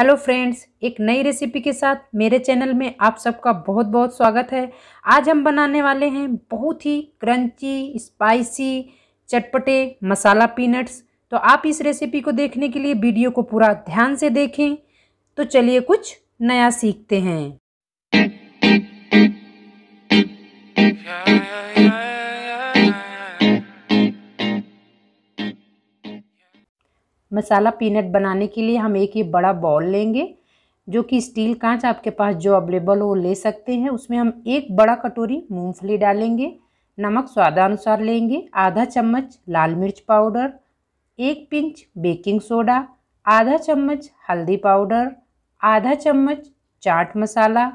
Hello friends एक नई recipe के साथ मेरे चैनल में आप सबका बहुत बहुत स्वागत है आज हम बनाने वाले हैं बहुत ही क्रंची स्पाइसी चटपटे मसाला पीनट्स तो आप इस रेसिपी को देखने के लिए वीडियो को पूरा ध्यान से देखें तो चलिए कुछ नया सीखते हैं yeah, yeah, yeah. Masala peanut बनाने के लिए हम एक ये बड़ा बॉल लेंगे जो कि स्टील कांच आपके पास जो अवेलेबल हो वो ले सकते हैं उसमें हम एक बड़ा कटोरी मूंगफली डालेंगे नमक स्वादानुसार लेंगे आधा चम्मच लाल मिर्च पाउडर एक पिंच बेकिंग सोडा आधा चम्मच हल्दी पाउडर आधा चम्मच चाट मसाला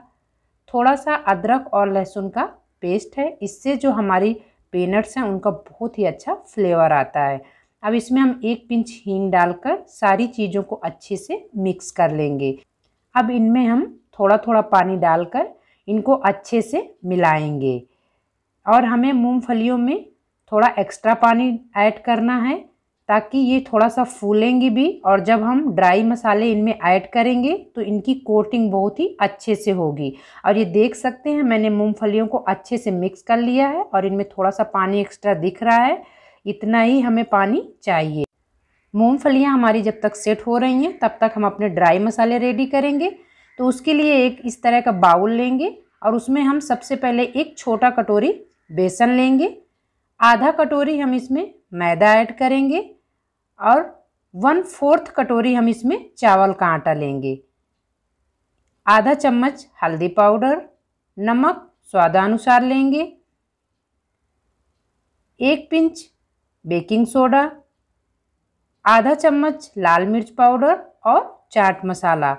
थोड़ा सा अदरक और लहसुन का पेस्ट है इससे जो हमारी पीनट्स हैं उनका बहुत ही अच्छा फ्लेवर आता है अब इसमें हम एक पिंच हींग डालकर सारी चीज़ों को अच्छे से मिक्स कर लेंगे अब इनमें हम थोड़ा थोड़ा पानी डालकर इनको अच्छे से मिलाएंगे और हमें मूंगफलियों में थोड़ा एक्स्ट्रा पानी ऐड करना है ताकि ये थोड़ा सा फूलेंगी भी और जब हम ड्राई मसाले इनमें ऐड करेंगे तो इनकी कोटिंग बहुत ही अच्छे से होगी और ये देख सकते हैं मैंने मूंगफलियों को अच्छे से मिक्स कर लिया है और इनमें थोड़ा सा पानी एक्स्ट्रा दिख रहा है इतना ही हमें पानी चाहिए मूँगफलियाँ हमारी जब तक सेट हो रही हैं तब तक हम अपने ड्राई मसाले रेडी करेंगे तो उसके लिए एक इस तरह का बाउल लेंगे और उसमें हम सबसे पहले एक छोटा कटोरी बेसन लेंगे आधा कटोरी हम इसमें मैदा ऐड करेंगे और वन फोर्थ कटोरी हम इसमें चावल का आटा लेंगे आधा चम्मच हल्दी पाउडर नमक स्वादानुसार लेंगे एक पिंच बेकिंग सोडा आधा चम्मच लाल मिर्च पाउडर और चाट मसाला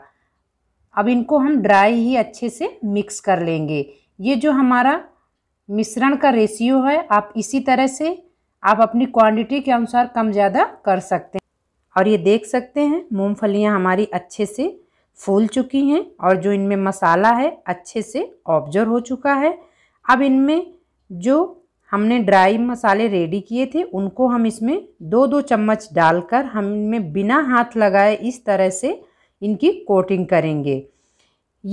अब इनको हम ड्राई ही अच्छे से मिक्स कर लेंगे ये जो हमारा मिश्रण का रेशियो है आप इसी तरह से आप अपनी क्वांटिटी के अनुसार कम ज़्यादा कर सकते हैं और ये देख सकते हैं मूंगफलियां हमारी अच्छे से फूल चुकी हैं और जो इनमें मसाला है अच्छे से ऑब्जर्व हो चुका है अब इनमें जो हमने ड्राई मसाले रेडी किए थे उनको हम इसमें दो दो चम्मच डालकर हम इनमें बिना हाथ लगाए इस तरह से इनकी कोटिंग करेंगे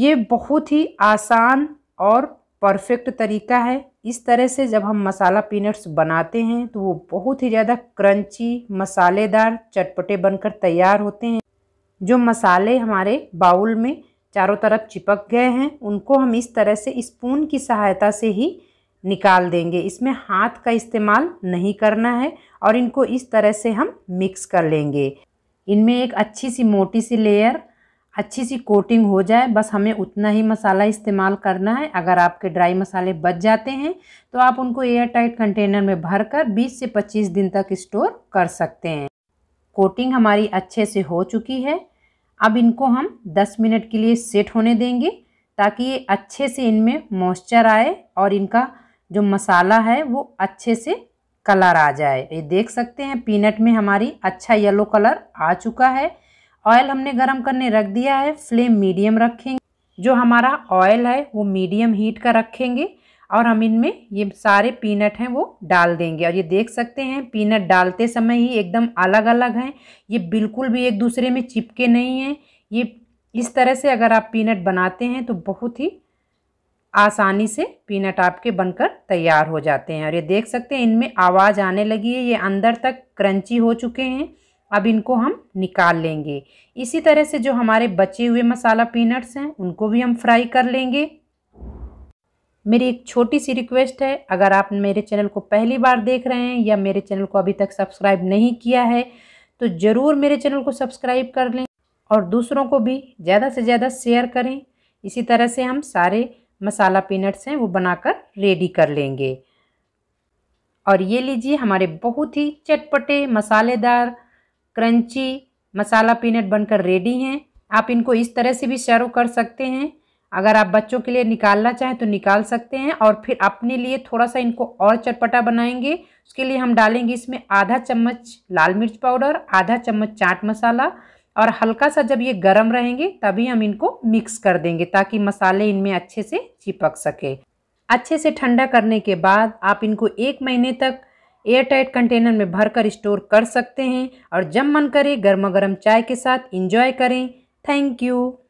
ये बहुत ही आसान और परफेक्ट तरीका है इस तरह से जब हम मसाला पीनट्स बनाते हैं तो वो बहुत ही ज़्यादा क्रंची मसालेदार चटपटे बनकर तैयार होते हैं जो मसाले हमारे बाउल में चारों तरफ चिपक गए हैं उनको हम इस तरह से स्पून की सहायता से ही निकाल देंगे इसमें हाथ का इस्तेमाल नहीं करना है और इनको इस तरह से हम मिक्स कर लेंगे इनमें एक अच्छी सी मोटी सी लेयर अच्छी सी कोटिंग हो जाए बस हमें उतना ही मसाला इस्तेमाल करना है अगर आपके ड्राई मसाले बच जाते हैं तो आप उनको एयर टाइट कंटेनर में भरकर 20 से 25 दिन तक स्टोर कर सकते हैं कोटिंग हमारी अच्छे से हो चुकी है अब इनको हम 10 मिनट के लिए सेट होने देंगे ताकि ये अच्छे से इनमें मॉइस्चर आए और इनका जो मसाला है वो अच्छे से कलर आ जाए ये देख सकते हैं पीनट में हमारी अच्छा येलो कलर आ चुका है ऑयल हमने गरम करने रख दिया है फ्लेम मीडियम रखेंगे जो हमारा ऑयल है वो मीडियम हीट का रखेंगे और हम इनमें ये सारे पीनट हैं वो डाल देंगे और ये देख सकते हैं पीनट डालते समय ही एकदम अलग अलग हैं ये बिल्कुल भी एक दूसरे में चिपके नहीं हैं ये इस तरह से अगर आप पीनट बनाते हैं तो बहुत ही आसानी से पीनट आपके बनकर तैयार हो जाते हैं और ये देख सकते हैं इनमें आवाज़ आने लगी है ये अंदर तक क्रंची हो चुके हैं अब इनको हम निकाल लेंगे इसी तरह से जो हमारे बचे हुए मसाला पीनट्स हैं उनको भी हम फ्राई कर लेंगे मेरी एक छोटी सी रिक्वेस्ट है अगर आप मेरे चैनल को पहली बार देख रहे हैं या मेरे चैनल को अभी तक सब्सक्राइब नहीं किया है तो ज़रूर मेरे चैनल को सब्सक्राइब कर लें और दूसरों को भी ज़्यादा से ज़्यादा शेयर करें इसी तरह से हम सारे मसाला पीनट्स हैं वो बनाकर रेडी कर लेंगे और ये लीजिए हमारे बहुत ही चटपटे मसालेदार क्रंची मसाला पीनट बनकर रेडी हैं आप इनको इस तरह से भी सर्व कर सकते हैं अगर आप बच्चों के लिए निकालना चाहें तो निकाल सकते हैं और फिर अपने लिए थोड़ा सा इनको और चटपटा बनाएंगे उसके लिए हम डालेंगे इसमें आधा चम्मच लाल मिर्च पाउडर आधा चम्मच चाट मसाला और हल्का सा जब ये गर्म रहेंगे तभी हम इनको मिक्स कर देंगे ताकि मसाले इनमें अच्छे से चिपक सके अच्छे से ठंडा करने के बाद आप इनको एक महीने तक एयरटाइट कंटेनर में भरकर स्टोर कर सकते हैं और जब मन करे गर्मा गर्म चाय के साथ इंजॉय करें थैंक यू